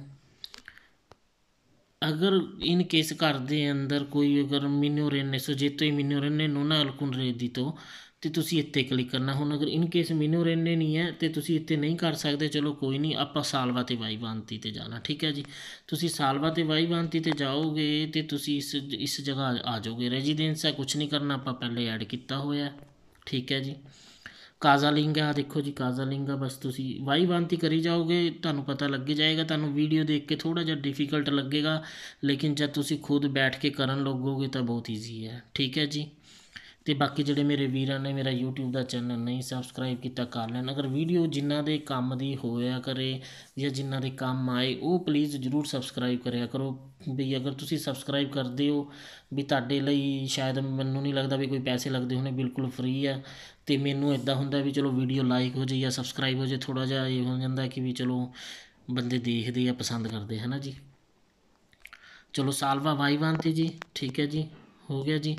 ਅਗਰ ਇਨ ਕੇਸ ਕਰਦੇ ਅੰਦਰ ਕੋਈ ਅਗਰ ਮਿਨੋਰਨ ਨੇ ਸੋ ਜੇ ਤੋਈ ਮਿਨੋਰਨ ਨੇ ਨੋਨਾ ਅਲਕੁਨ ਰੇਦੀ ਤੋ ਤੇ ਤੁਸੀਂ ਇੱਥੇ ਕਲਿੱਕ ਕਰਨਾ ਹੁਣ ਅਗਰ ਇਨ ਕੇਸ ਮੈਨੂੰ ਰਹਿੰਦੇ ਨਹੀਂ ਹੈ ਤੇ ਤੁਸੀਂ ਇੱਥੇ ਨਹੀਂ ਕਰ ਸਕਦੇ ਚਲੋ ਕੋਈ ਨਹੀਂ ਆਪਾਂ ਸਾਲਵਾ ਤੇ ਵਾਈ ਬਾਂਤੀ 'ਤੇ ਜਾਣਾ ਠੀਕ ਹੈ ਜੀ ਤੁਸੀਂ ਸਾਲਵਾ ਤੇ ਵਾਈ ਬਾਂਤੀ 'ਤੇ ਜਾਓਗੇ ਤੇ ਤੁਸੀਂ ਇਸ ਇਸ ਜਗ੍ਹਾ ਆ ਜਾਓਗੇ ਰੈਜ਼ੀਡੈਂਸ ਹੈ ਕੁਝ ਨਹੀਂ ਕਰਨਾ ਆਪਾਂ ਪਹਿਲੇ ਐਡ ਕੀਤਾ ਹੋਇਆ ਠੀਕ ਹੈ ਜੀ ਕਾਜ਼ਾਲਿੰਗਾ ਦੇਖੋ ਜੀ ਕਾਜ਼ਾਲਿੰਗਾ ਬਸ ਤੁਸੀਂ ਵਾਈ ਬਾਂਤੀ ਕਰੀ ਜਾਓਗੇ ਤੁਹਾਨੂੰ ਪਤਾ ਲੱਗੇ ਜਾਏਗਾ ਤੁਹਾਨੂੰ ਵੀਡੀਓ ਦੇਖ ਕੇ ਥੋੜਾ ਜਿਹਾ ਡਿਫਿਕਲਟ ਲੱਗੇਗਾ ਲੇਕਿਨ ਜਦ ਤੁਸੀਂ ਖੁਦ ਬੈਠ ਕੇ ਕਰਨ ਲੱਗੋਗੇ ਤਾਂ ਬਹੁਤ ਈਜ਼ੀ ਹੈ ਠੀਕ ਹੈ ਜੀ ਤੇ ਬਾਕੀ ਜਿਹੜੇ ਮੇਰੇ ਵੀਰਾਂ ਨੇ ਮੇਰਾ YouTube ਦਾ ਚੈਨਲ ਨਹੀਂ ਸਬਸਕ੍ਰਾਈਬ ਕੀਤਾ ਕਰ ਲੈਣ ਅਗਰ ਵੀਡੀਓ ਜਿਨ੍ਹਾਂ ਦੇ ਕੰਮ ਦੀ ਹੋਇਆ ਕਰੇ ਜਾਂ ਜਿਨ੍ਹਾਂ ਦੇ ਕੰਮ ਆਏ ਉਹ ਪਲੀਜ਼ ਜ਼ਰੂਰ ਸਬਸਕ੍ਰਾਈਬ ਕਰਿਆ ਕਰੋ ਵੀ ਅਗਰ ਤੁਸੀਂ ਸਬਸਕ੍ਰਾਈਬ ਕਰਦੇ ਹੋ ਵੀ ਤੁਹਾਡੇ ਲਈ ਸ਼ਾਇਦ ਮੈਨੂੰ ਨਹੀਂ ਲੱਗਦਾ ਵੀ ਕੋਈ ਪੈਸੇ ਲੱਗਦੇ ਹੋਣੇ ਬਿਲਕੁਲ ਫ੍ਰੀ ਆ ਤੇ ਮੈਨੂੰ ਇਦਾਂ ਹੁੰਦਾ ਵੀ ਚਲੋ ਵੀਡੀਓ ਲਾਈਕ ਹੋ ਜਾਈਏ ਜਾਂ ਸਬਸਕ੍ਰਾਈਬ ਹੋ ਜਾਏ ਥੋੜਾ ਜਿਹਾ ਇਹ ਹੋ ਜਾਂਦਾ ਕਿ ਵੀ ਚਲੋ ਬੰਦੇ ਦੇਖਦੇ ਆ ਪਸੰਦ ਕਰਦੇ ਹਨਾ ਜੀ ਚਲੋ ਸਾਲਵਾ ਵਾਈਵਾਨ ਤੇ ਜੀ ਠੀਕ ਹੈ ਜੀ ਹੋ ਗਿਆ ਜੀ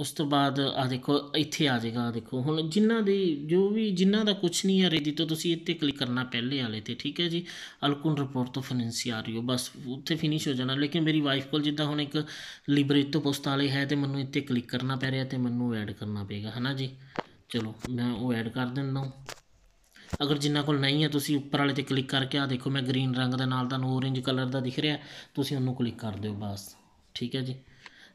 ਉਸ ਤੋਂ ਬਾਅਦ ਆ ਦੇਖੋ ਇੱਥੇ ਆ ਜਾਏਗਾ ਆ ਦੇਖੋ ਹੁਣ ਜਿਨ੍ਹਾਂ ਦੇ ਜੋ ਵੀ ਜਿਨ੍ਹਾਂ ਦਾ ਕੁਝ ਨਹੀਂ ਆ ਰੇਦੀ ਤੋਂ ਤੁਸੀਂ ਇੱਥੇ ਕਲਿੱਕ ਕਰਨਾ ਪਹਿਲੇ ਵਾਲੇ ਤੇ ਠੀਕ ਹੈ ਜੀ ਅਲਕੁਨ ਰਿਪੋਰਟ ਤੋਂ ਫਾਈਨੈਂਸ਼ੀਅਰੀਓ ਬਸ ਉੱਥੇ ਫਿਨਿਸ਼ ਹੋ ਜਾਣਾ ਲੇਕਿਨ ਮੇਰੀ ਵਾਈਫ ਕੋਲ ਜਿੱਦਾਂ ਹੁਣ ਇੱਕ ਲਿਬਰੇਟੋ ਪੋਸਟ ਵਾਲੇ ਹੈ ਤੇ ਮੈਨੂੰ ਇੱਥੇ ਕਲਿੱਕ ਕਰਨਾ ਪੈ ਰਿਹਾ ਤੇ ਮੈਨੂੰ ਐਡ ਕਰਨਾ ਪਏਗਾ ਹਨਾ ਜੀ ਚਲੋ ਮੈਂ ਉਹ ਐਡ ਕਰ ਦਿੰਦਾ ਹਾਂ ਅਗਰ ਜਿੰਨਾ ਕੋਲ ਨਹੀਂ ਹੈ ਤੁਸੀਂ ਉੱਪਰ ਵਾਲੇ ਤੇ ਕਲਿੱਕ ਕਰਕੇ ਆ ਦੇਖੋ ਮੈਂ ਗ੍ਰੀਨ ਰੰਗ ਦੇ ਨਾਲ ਤੁਹਾਨੂੰ ਔਰੇਂਜ ਕਲਰ ਦਾ ਦਿਖ ਰਿਹਾ ਤੁਸੀਂ ਉਹਨੂੰ ਕਲਿੱਕ ਕਰ ਦਿਓ ਬਸ ਠੀਕ ਹੈ ਜੀ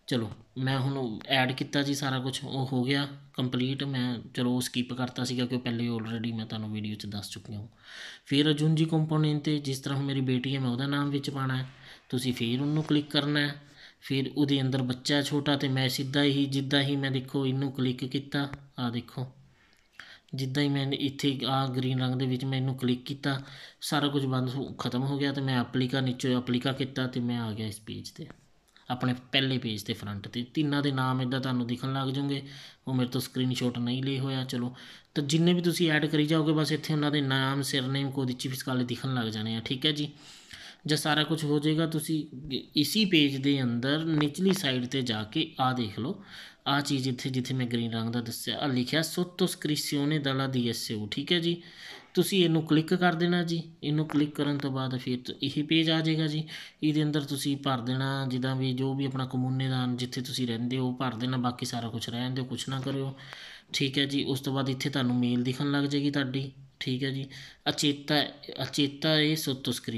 ਚਲੋ ਮੈਂ ਹੁਣ ਐਡ ਕੀਤਾ ਜੀ ਸਾਰਾ ਕੁਝ ਉਹ ਹੋ ਗਿਆ ਕੰਪਲੀਟ ਮੈਂ ਚਲੋ ਸਕਿਪ ਕਰਤਾ ਸੀਗਾ ਕਿਉਂਕਿ ਪਹਿਲੇ ਆਲਰੇਡੀ ਮੈਂ ਤੁਹਾਨੂੰ ਵੀਡੀਓ 'ਚ ਦੱਸ ਚੁੱਕਿਆ ਹਾਂ ਫਿਰ ਅਜੁਨ ਜੀ ਕੰਪੋਨੈਂਟ ਤੇ ਜਿਸ ਤਰ੍ਹਾਂ ਮੇਰੀ ਬੇਟੀ ਹੈ ਮੈਂ ਉਹਦਾ ਨਾਮ ਵਿੱਚ ਪਾਣਾ ਹੈ ਤੁਸੀਂ ਫਿਰ ਉਹਨੂੰ ਕਲਿੱਕ ਕਰਨਾ ਹੈ ਫਿਰ ਉਹਦੇ ਅੰਦਰ ਬੱਚਾ ਛੋਟਾ ਤੇ ਮੈਂ ਸਿੱਧਾ ਹੀ ਜਿੱਦਾਂ ਹੀ ਮੈਂ ਦੇਖੋ ਇਹਨੂੰ ਕਲਿੱਕ ਕੀਤਾ ਆ ਦੇਖੋ ਜਿੱਦਾਂ ਹੀ ਮੈਂ ਇੱਥੇ ਆ ਗ੍ਰੀਨ ਰੰਗ ਦੇ ਵਿੱਚ ਮੈਂ ਇਹਨੂੰ ਕਲਿੱਕ ਕੀਤਾ ਸਾਰਾ ਕੁਝ ਬੰਦ ਖਤਮ ਹੋ ਗਿਆ ਤੇ ਮੈਂ ਐਪਲੀਕਾ ਨੀਚੇ ਐਪਲੀਕਾ ਕੀਤਾ ਤੇ ਮੈਂ ਆ ਗਿਆ ਇਸ ਪੇਜ ਤੇ ਆਪਣੇ ਪਹਿਲੇ ਪੇਜ ਤੇ ਫਰੰਟ ਤੇ ਤਿੰਨਾਂ ਦੇ ਨਾਮ ਇਦਾਂ ਤੁਹਾਨੂੰ ਦਿਖਣ ਲੱਗ ਜਾਣਗੇ ਉਹ ਮੇਰੇ ਤੋਂ ਸਕਰੀਨਸ਼ਾਟ ਨਹੀਂ ਲਈ ਹੋਇਆ ਚਲੋ ਤਾਂ ਜਿੰਨੇ ਵੀ ਤੁਸੀਂ ਐਡ ਕਰੀ ਜਾਓਗੇ ਬਸ ਇੱਥੇ ਉਹਨਾਂ ਦੇ ਨਾਮ ਸਿਰਨੇਮ ਕੋਦ ਚੀਫ ਕਾਲੇ ਦਿਖਣ ਲੱਗ ਜਾਣੇ ਆ ਠੀਕ ਹੈ ਜੀ ਜੇ ਸਾਰਾ ਕੁਝ ਹੋ ਜਾਏਗਾ ਤੁਸੀਂ ਇਸੀ ਪੇਜ ਦੇ ਅੰਦਰ ਨਿਚਲੀ ਸਾਈਡ ਤੇ ਜਾ ਕੇ ਆ ਦੇਖ ਲਓ ਆ ਚੀਜ਼ ਇੱਥੇ ਜਿੱਥੇ ਮੈਂ ਗ੍ਰੀਨ ਰੰਗ ਦਾ ਦੱਸਿਆ ਆ ਲਿਖਿਆ ਸੋਤੋਸ ਕ੍ਰਿਸੀਓਨੇ ਦਲਾ ਡੀਐਸਯੂ ਠੀਕ ਹੈ ਜੀ ਤੁਸੀਂ ਇਹਨੂੰ ਕਲਿੱਕ ਕਰ ਦੇਣਾ ਜੀ ਇਹਨੂੰ ਕਲਿੱਕ ਕਰਨ ਤੋਂ ਬਾਅਦ ਫਿਰ ਇਹ ਪੇਜ ਆ ਜਾਏਗਾ ਜੀ ਇਹਦੇ ਅੰਦਰ ਤੁਸੀਂ ਭਰ ਦੇਣਾ ਜਿੱਦਾਂ ਵੀ ਜੋ ਵੀ ਆਪਣਾ ਕਮੂਨੇ ਦਾ ਜਿੱਥੇ ਤੁਸੀਂ ਰਹਿੰਦੇ ਹੋ ਭਰ ਦੇਣਾ ਬਾਕੀ ਸਾਰਾ ਕੁਝ ਰਹਿਣ ਦਿਓ ਕੁਝ ਨਾ ਕਰਿਓ ਠੀਕ ਹੈ ਜੀ ਉਸ ਤੋਂ ਬਾਅਦ ਇੱਥੇ ਤੁਹਾਨੂੰ ਮੇਲ ਦਿਖਣ ਲੱਗ ਜਾਏਗੀ ਤੁਹਾਡੀ ਠੀਕ ਹੈ ਜੀ ਅਚੇਤਾ ਅਚੇਤਾ ਇਹ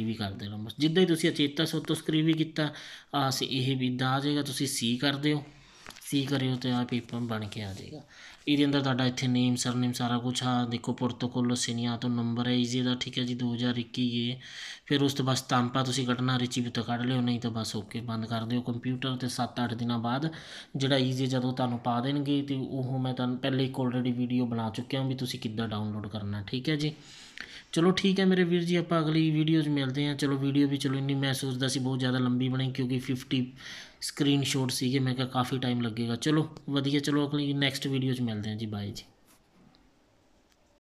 ਵੀ ਕਰ ਦੇਣਾ ਬਸ ਜਿੱਦਾਂ ਹੀ ਤੁਸੀਂ ਅਚੇਤਾ ਵੀ ਕੀਤਾ ਆਸ ਇਹ ਵੀ ਦਾ ਆ ਜਾਏਗਾ ਤੁਸੀਂ ਸੀ ਕਰਦੇ ਹੋ ਸੀ ਕਰਿਓ ਤੇ ਆ ਪੇਪਰ ਬਣ ਕੇ ਆ ਜਾਏਗਾ ਇਹਦੇ ਅੰਦਰ ਤੁਹਾਡਾ ਇੱਥੇ ਨੇਮ ਸਰਨੇਮ ਸਾਰਾ ਕੁਝ ਆ ਦੇਖੋ ਪ੍ਰੋਟੋਕੋਲ ਸੀਨੀਆ ਤੋਂ ਨੰਬਰ ਹੈ ਇਜ਼ੀ ਦਾ ਠੀਕ ਹੈ ਜੀ 2021 ਇਹ ਫਿਰ ਉਸ ਤੋਂ ਬਾਅਦ ਸਟਾਂਪਾ ਤੁਸੀਂ ਕੱਢਣਾ ਰਿਚੀ ਵੀ ਤੋਂ ਕੱਢ ਲਿਓ ਨਹੀਂ ਤਾਂ ਬਸ ਓਕੇ ਬੰਦ ਕਰ ਦਿਓ ਕੰਪਿਊਟਰ ਤੇ 7-8 ਦਿਨਾਂ ਬਾਅਦ ਜਿਹੜਾ ਈਜ਼ੀ ਜਦੋਂ ਤੁਹਾਨੂੰ ਪਾ ਦੇਣਗੇ ਤੇ ਉਹ ਮੈਂ ਤੁਹਾਨੂੰ ਪਹਿਲੇ ਹੀ ਆਲਰੇਡੀ ਵੀਡੀਓ ਬਣਾ ਚੁੱਕਿਆ ਹਾਂ ਵੀ ਤੁਸੀਂ ਕਿੱਦਾਂ ਡਾਊਨਲੋਡ ਕਰਨਾ ਠੀਕ ਹੈ ਜੀ ਚਲੋ ਠੀਕ ਹੈ ਮੇਰੇ ਵੀਰ ਜੀ ਆਪਾਂ ਅਗਲੀ ਵੀਡੀਓ 'ਚ ਮਿਲਦੇ ਹਾਂ ਚਲੋ ਵੀਡੀਓ ਵੀ ਚਲੋ ਇੰਨੀ ਮਹਿਸੂਸ ਦਾ ਸੀ ਬਹੁਤ ਜ਼ਿਆਦਾ ਲੰਬੀ ਬਣੀ ਕਿਉਂਕਿ 50 ਸਕਰੀਨਸ਼ਾਟ ਸੀਗੇ ਮੈਂ ਕਿਹਾ ਕਾਫੀ ਟਾਈਮ ਲੱਗੇਗਾ ਚਲੋ ਵਧੀਆ ਚਲੋ ਅਗਲੀ ਨੈਕਸਟ ਵੀਡੀਓ 'ਚ ਮਿਲਦੇ ਹਾਂ ਜੀ ਬਾਏ ਜੀ